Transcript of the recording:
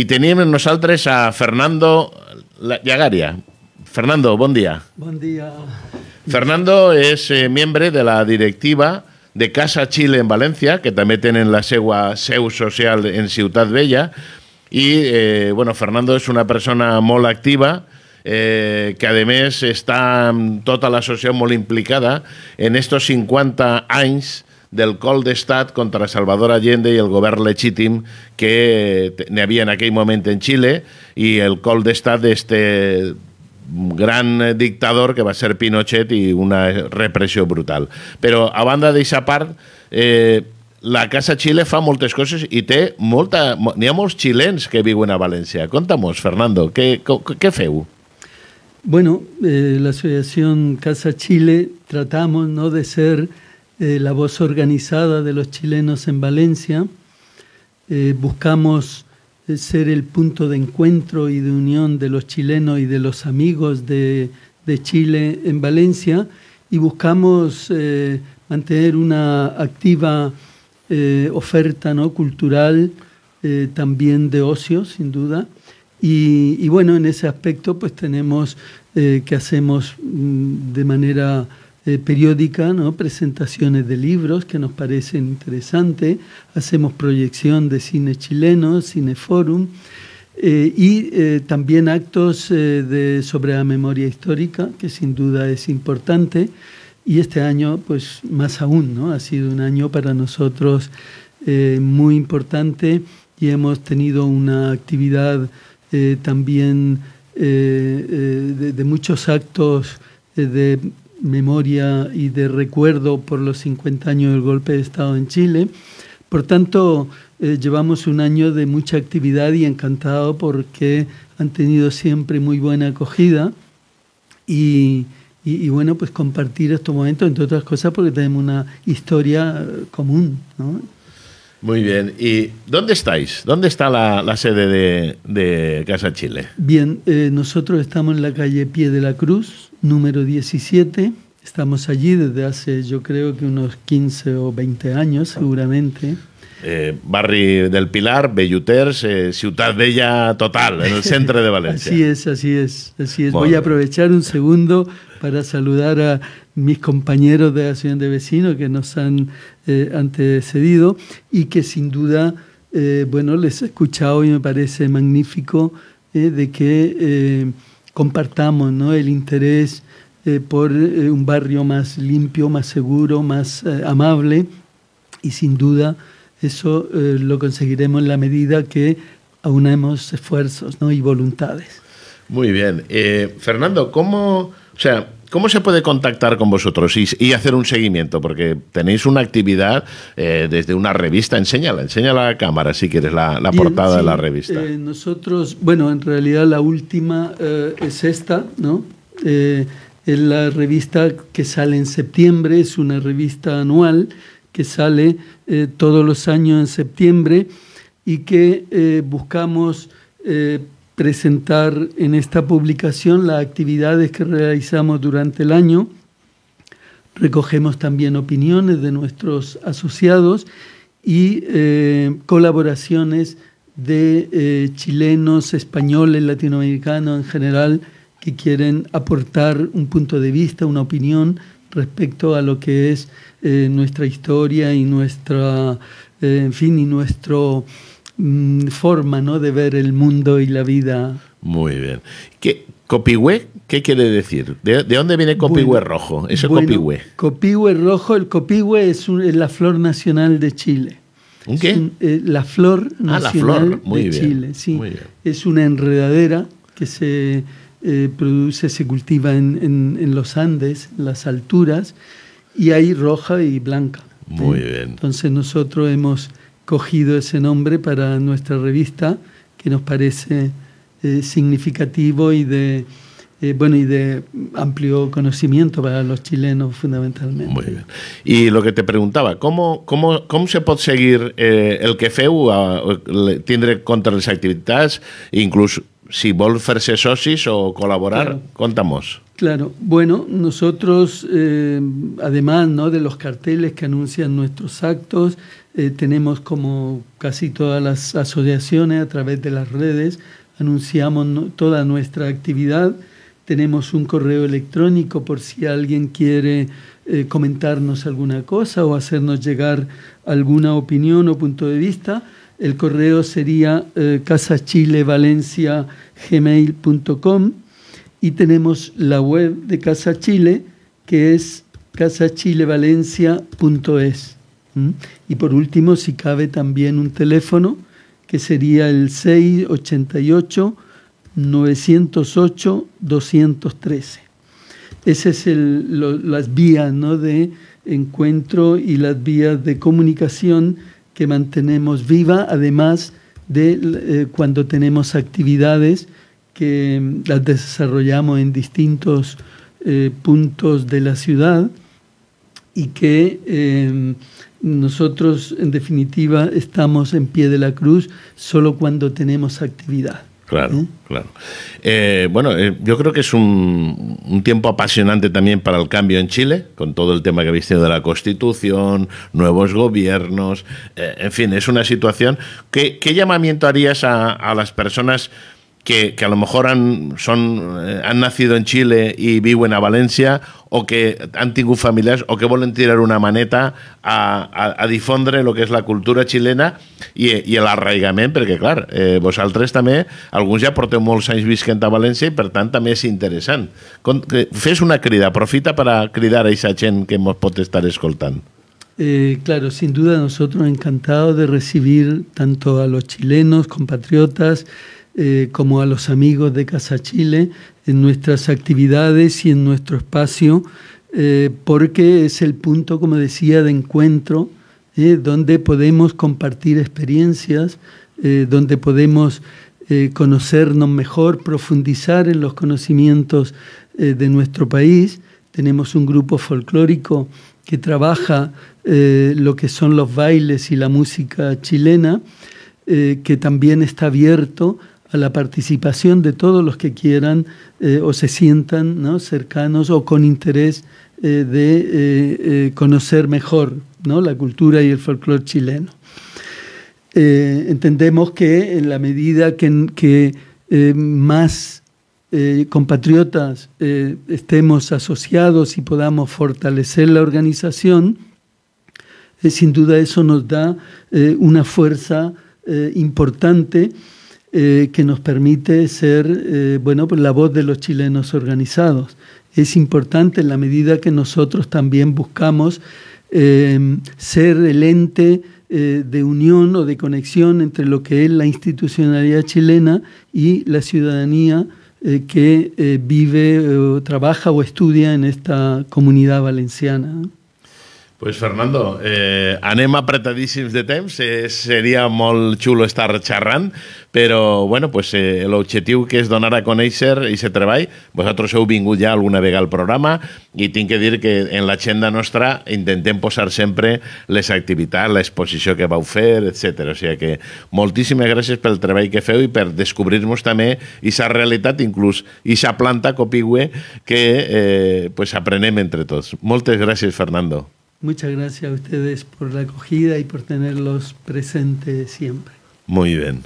Y teníamos nosotros a Fernando Llagaria. Fernando, buen día. Buen día. Fernando es eh, miembro de la directiva de Casa Chile en Valencia, que también tienen la segua seu social en Ciudad Bella. Y, eh, bueno, Fernando es una persona muy activa, eh, que además está toda la asociación muy implicada en estos 50 años. del col d'estat contra Salvador Allende i el govern legítim que n'hi havia en aquell moment en Xile i el col d'estat d'este gran dictador que va ser Pinochet i una repressió brutal. Però a banda d'aquesta part, eh, la Casa Xile fa moltes coses i té molta... N'hi ha molts xilens que viuen a València. conta Fernando, què, què feu? Bueno, eh, la Asociación Casa Chile tratamos ¿no? de ser la voz organizada de los chilenos en Valencia. Eh, buscamos eh, ser el punto de encuentro y de unión de los chilenos y de los amigos de, Chile en Valencia y buscamos eh, mantener una activa oferta ¿no? cultural, también de ocio, sin duda. Y, y, bueno, en ese aspecto pues tenemos que hacemos mm, de manera eh, periódica, ¿no? presentaciones de libros que nos parecen interesantes, hacemos proyección de cine chileno, cineforum, eh, y eh, también actos de, sobre la memoria histórica, que sin duda es importante, y este año, pues más aún, ¿no? ha sido un año para nosotros muy importante y hemos tenido una actividad también de, muchos actos de memoria y de recuerdo por los 50 años del golpe de Estado en Chile. Por tanto, eh, llevamos un año de mucha actividad y encantado porque han tenido siempre muy buena acogida y, bueno, pues compartir estos momentos, entre otras cosas, porque tenemos una historia eh, común. ¿no? Muy bien. ¿Y dónde estáis? ¿Dónde está la, sede de, Casa Chile? Bien, eh, nosotros estamos en la calle Pie de la Cruz, número 17. Estamos allí desde hace yo creo que unos 15 o 20 años seguramente. Eh, barri del Pilar, Belluters, eh, Ciudad Bella total, en el centro de Valencia. así es, así es, así es. Voy a aprovechar un segundo para saludar a mis compañeros de la Asociación de Vecinos que nos han eh, antecedido y que sin duda, eh, bueno, les he escuchado y me parece magnífico de que compartamos ¿no? el interés por un barrio más limpio, más seguro, más amable y sin duda eso eh, lo conseguiremos en la medida que aunemos esfuerzos y voluntades. Muy bien. Eh, Fernando, ¿cómo, o sea, ¿cómo se puede contactar con vosotros y, hacer un seguimiento? Porque tenéis una actividad eh, desde una revista, enséñala, enséñala a la cámara si quieres la, portada de la revista. nosotros, bueno, en realidad la última es esta, ¿no? es la revista que sale en septiembre, es una revista anual que sale eh, todos los años en septiembre y que eh, buscamos eh, presentar en esta publicación las actividades que realizamos durante el año. Recogemos también opiniones de nuestros asociados y colaboraciones de chilenos, españoles, latinoamericanos en general que quieren aportar un punto de vista, una opinión respecto a lo que es eh, nuestra historia y nuestra, eh, en fin, y nuestro mm, forma ¿no? de ver el mundo y la vida. Muy bien. ¿Qué, ¿Copihue? ¿Qué quiere decir? ¿De, dónde viene copihue rojo? Eso bueno, copihue. Copihue rojo, el copihue es, la flor nacional de Chile. ¿Un qué? Eh, la flor ah, nacional de Chile, sí. Es una enredadera que se eh, produce, se cultiva en, los Andes, en las alturas, y hay roja y blanca. Muy bien. Entonces nosotros hemos cogido ese nombre para nuestra revista, que nos parece eh, significativo y de, eh, bueno, y de amplio conocimiento para los chilenos fundamentalmente. Muy bien. Y lo que te preguntaba, ¿cómo, cómo, se puede seguir el que FEU tiene contra las actividades, incluso si volverse socios o colaborar, contamos. Claro, bueno, nosotros, eh, además ¿no? de los carteles que anuncian nuestros actos, eh, tenemos como casi todas las asociaciones a través de las redes, anunciamos toda nuestra actividad, tenemos un correo electrónico por si alguien quiere eh, comentarnos alguna cosa o hacernos llegar alguna opinión o punto de vista. El correo sería eh, casachilevalencia.gmail.com y tenemos la web de Casa Chile que es casachilevalencia.es. Y por último, si cabe también un teléfono que sería el 688 908 213. Esas son las vías ¿no? de encuentro y las vías de comunicación que mantenemos viva, además de eh, cuando tenemos actividades que mm, las desarrollamos en distintos eh, puntos de la ciudad y que em, nosotros en definitiva estamos en pie de la cruz solo cuando tenemos actividad. Claro, ¿Mm? claro. Eh, bueno, eh, yo creo que es un, tiempo apasionante también para el cambio en Chile, con todo el tema que habéis tenido de la Constitución, nuevos gobiernos, eh, en fin, es una situación. ¿Qué, llamamiento harías a las personas? que, que, a lo mejor han, son, eh, han nacido en Chile y viven a Valencia, o que han tingut familiars o que volen tirar una maneta a, a, a difondre el que és la cultura xilena i, i l'arraigament, perquè, clar, eh, vosaltres també, alguns ja porteu molts anys visquent a València i, per tant, també és interessant. Com, fes una crida, aprofita per a cridar a aquesta gent que ens pot estar escoltant. Eh, claro, sin duda nosotros encantados de recibir tanto a los chilenos, compatriotas, Eh, como a los amigos de Casa Chile en nuestras actividades y en nuestro espacio, eh, porque es el punto, como decía, de encuentro, eh, donde podemos compartir experiencias, donde podemos conocernos mejor, profundizar en los conocimientos de nuestro país. Tenemos un grupo folclórico que trabaja lo que son los bailes y la música chilena. que también está abierto a la participación de todos los que quieran eh, o se sientan cercanos o con interés eh, de eh, conocer mejor la cultura y el folclore chileno. entendemos que en la medida que más compatriotas estemos asociados y podamos fortalecer la organización, sin duda eso nos da una fuerza importante eh, que nos permite ser eh, pues, la voz de los chilenos organizados. Es importante en la medida que nosotros también buscamos em, ser el ente eh, de unión o de conexión entre lo que es la institucionalidad chilena y la ciudadanía que vive trabaja o estudia en esta comunidad valenciana. pues Fernando, eh, anem apretadíssims de temps, eh, seria molt xulo estar xerrant, però bueno, pues, eh, l'objectiu que és donar a conèixer i se treball, vosaltres heu vingut ja alguna vegada al programa i tinc que dir que en l'agenda nostra intentem posar sempre les activitats, l'exposició que vau fer, etc. O sigui que moltíssimes gràcies pel treball que feu i per descobrir-nos també i sa realitat, inclús i sa planta copigüe que eh, pues aprenem entre tots. Moltes gràcies, Fernando. Muchas gracias a ustedes por la acogida y por tenerlos presentes siempre. Muy bien.